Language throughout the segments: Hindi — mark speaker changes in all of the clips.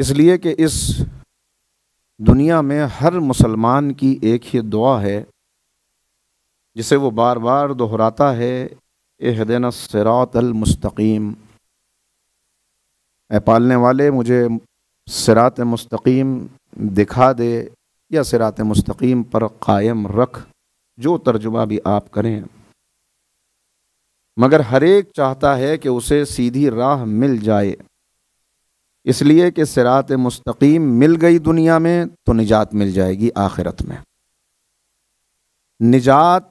Speaker 1: इसलिए कि इस दुनिया में हर मुसलमान की एक ही दुआ है जिसे वो बार बार दोहराता है एहदन मुस्तकीम ए पालने वाले मुझे सरात मस्तकीम दिखा दे या सरात मुस्तकीम पर कायम रख जो तर्जुमा भी आप करें मगर हर एक चाहता है कि उसे सीधी राह मिल जाए इसलिए कि सिरात मुस्तकीम मिल गई दुनिया में तो निजात मिल जाएगी आखिरत में निजात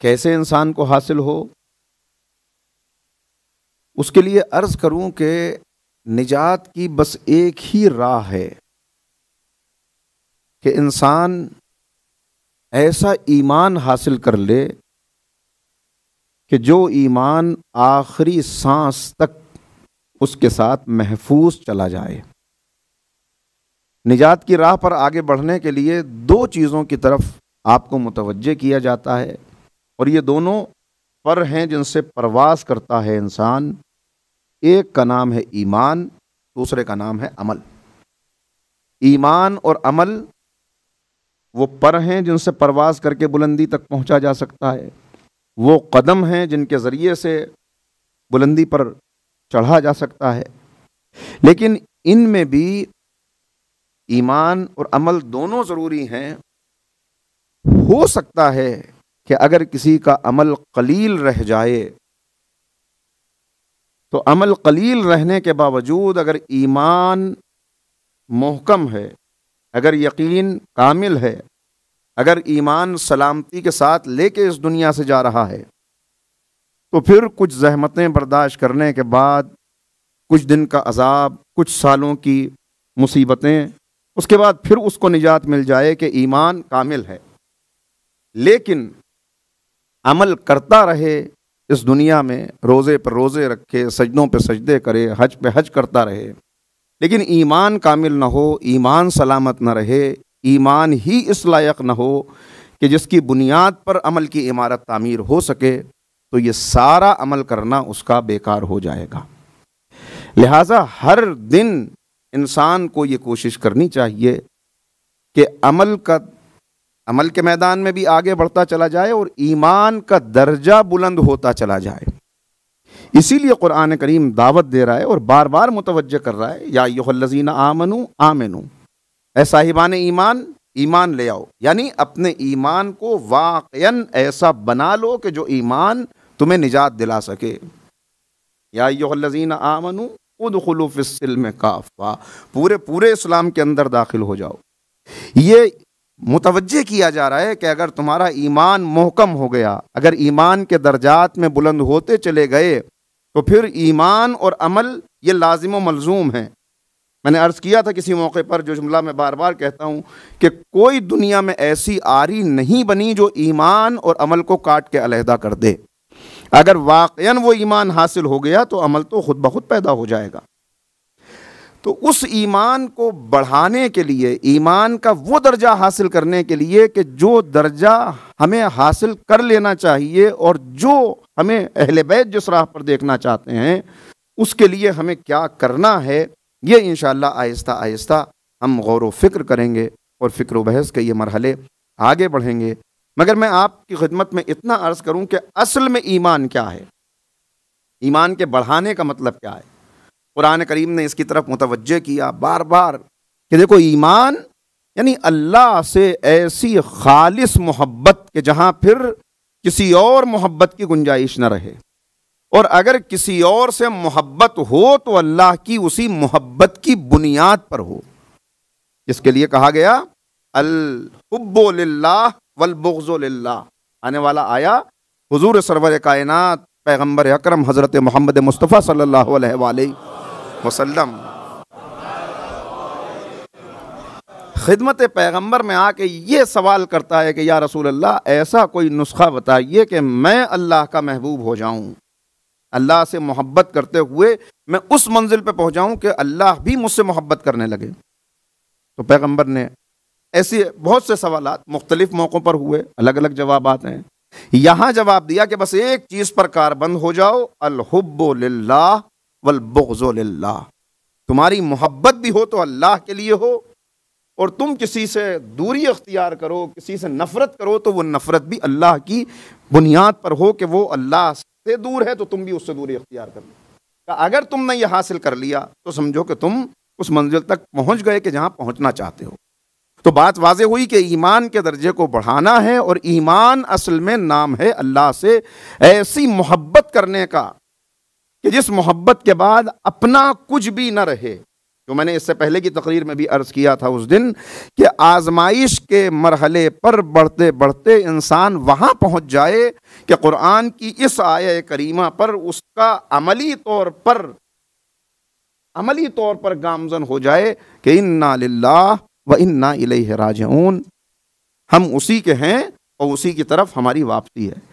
Speaker 1: कैसे इंसान को हासिल हो उसके लिए अर्ज़ करूं कि निजात की बस एक ही राह है कि इंसान ऐसा ईमान हासिल कर ले कि जो ईमान आखिरी सांस तक उसके साथ महफूज चला जाए निजात की राह पर आगे बढ़ने के लिए दो चीज़ों की तरफ आपको मुतवजह किया जाता है और ये दोनों पर हैं जिनसे परवास करता है इंसान एक का नाम है ईमान दूसरे का नाम है अमल ईमान और अमल वो पर हैं जिनसे परवास करके बुलंदी तक पहुंचा जा सकता है वो कदम हैं जिनके ज़रिए से बुलंदी पर चढ़ा जा सकता है लेकिन इन में भी ईमान और अमल दोनों ज़रूरी हैं हो सकता है कि अगर किसी का अमल कलील रह जाए तो अमल कलील रहने के बावजूद अगर ईमान मोहकम है अगर यकीन कामिल है अगर ईमान सलामती के साथ लेके इस दुनिया से जा रहा है तो फिर कुछ जहमतें बर्दाश्त करने के बाद कुछ दिन का अजाब कुछ सालों की मुसीबतें उसके बाद फिर उसको निजात मिल जाए कि ईमान कामिल है लेकिन अमल करता रहे इस दुनिया में रोज़े पर रोज़े रखे सजदों पर सजदे करे हज पे हज करता रहे लेकिन ईमान कामिल ना हो ईमान सलामत ना रहे ईमान ही इस लायक ना हो कि जिसकी बुनियाद पर अमल की इमारत तामीर हो सके तो ये सारा अमल करना उसका बेकार हो जाएगा लिहाजा हर दिन इंसान को ये कोशिश करनी चाहिए कि अमल का अमल के मैदान में भी आगे बढ़ता चला जाए और ईमान का दर्जा बुलंद होता चला जाए इसीलिए कुरान करीम दावत दे रहा है और बार बार मुतवज़ कर रहा है या युहलजीन आमनू आमनू ए साहिबान ईमान ईमान ले आओ यानी अपने ईमान को वाकयन ऐसा बना लो कि जो ईमान तुम्हें निजात दिला सके या युहलजीन आमनू खुद खलूफिसल में काफा पूरे पूरे इस्लाम के अंदर दाखिल हो जाओ ये मुतवजह किया जा रहा है कि अगर तुम्हारा ईमान मोहकम हो गया अगर ईमान के दर्जात में बुलंद होते चले गए तो फिर ईमान और अमल ये लाजिम मलजूम है मैंने अर्ज़ किया था किसी मौके पर जो जुमला मैं बार बार कहता हूँ कि कोई दुनिया में ऐसी आरी नहीं बनी जो ईमान और अमल को काट के अलहदा कर दे अगर वाक़ वो ईमान हासिल हो गया तो अमल तो ख़ुद ब खुद पैदा हो जाएगा तो उस ईमान को बढ़ाने के लिए ईमान का वो दर्जा हासिल करने के लिए कि जो दर्जा हमें हासिल कर लेना चाहिए और जो हमें अहल बैत जिस राह पर देखना चाहते हैं उसके लिए हमें क्या करना है ये इन आहिस्ता आहिस्ता हम गौर व फिक्र करेंगे और फ़िक्र बहस के ये मरहले आगे बढ़ेंगे मगर मैं आपकी खिदमत में इतना अर्ज़ करूं कि असल में ईमान क्या है ईमान के बढ़ाने का मतलब क्या है कुरान करीम ने इसकी तरफ मुतवज किया बार बार कि देखो ईमान यानी अल्लाह से ऐसी खालिस मोहब्बत के जहाँ फिर किसी और मोहब्बत की गुंजाइश न रहे और अगर किसी और से मोहब्बत हो तो अल्लाह की उसी मोहब्बत की बुनियाद पर हो इसके लिए कहा गया अलहब्बोल्ला वलबुल्ला आने वाला आया हजूर सरवर कायनत पैगम्बर अक्रम हज़रत मोहम्मद मुस्तफ़ा सल्ला वसल्लम खिदमत पैगंबर में आके ये सवाल करता है कि या रसूल अल्लाह ऐसा कोई नुस्खा बताइए कि मैं अल्लाह का महबूब हो जाऊं अल्लाह से मोहब्बत करते हुए मैं उस मंजिल पे पहुंच जाऊं कि अल्लाह भी मुझसे मोहब्बत करने लगे तो पैगंबर ने ऐसे बहुत से सवाल मुख्तलिफ मौक़ों पर हुए अलग अलग जवाब आते हैं यहाँ जवाब दिया कि बस एक चीज़ पर कारबंद हो जाओ अलहब्ला वल तुम्हारी मोहब्बत भी हो तो अल्लाह के लिए हो और तुम किसी से दूरी अख्तियार करो किसी से नफ़रत करो तो वो नफ़रत भी अल्लाह की बुनियाद पर हो कि वो अल्लाह से दूर है तो तुम भी उससे दूरी अख्तियार कर लो अगर तुमने ये हासिल कर लिया तो समझो कि तुम उस मंजिल तक पहुंच गए कि जहां पहुंचना चाहते हो तो बात वाज हुई कि ईमान के दर्जे को बढ़ाना है और ईमान असल में नाम है अल्लाह से ऐसी मोहब्बत करने का कि जिस मोहब्बत के बाद अपना कुछ भी न रहे जो तो मैंने इससे पहले की तकरीर में भी अर्ज़ किया था उस दिन कि आजमाइश के मरहले पर बढ़ते बढ़ते इंसान वहां पहुंच जाए कि कुरान की इस आय करीमा पर उसका अमली तौर पर अमली तौर पर गामजन हो जाए कि इन्ना लिल्ला व इन्ना इले राजऊन हम उसी के हैं और उसी की तरफ हमारी वापसी है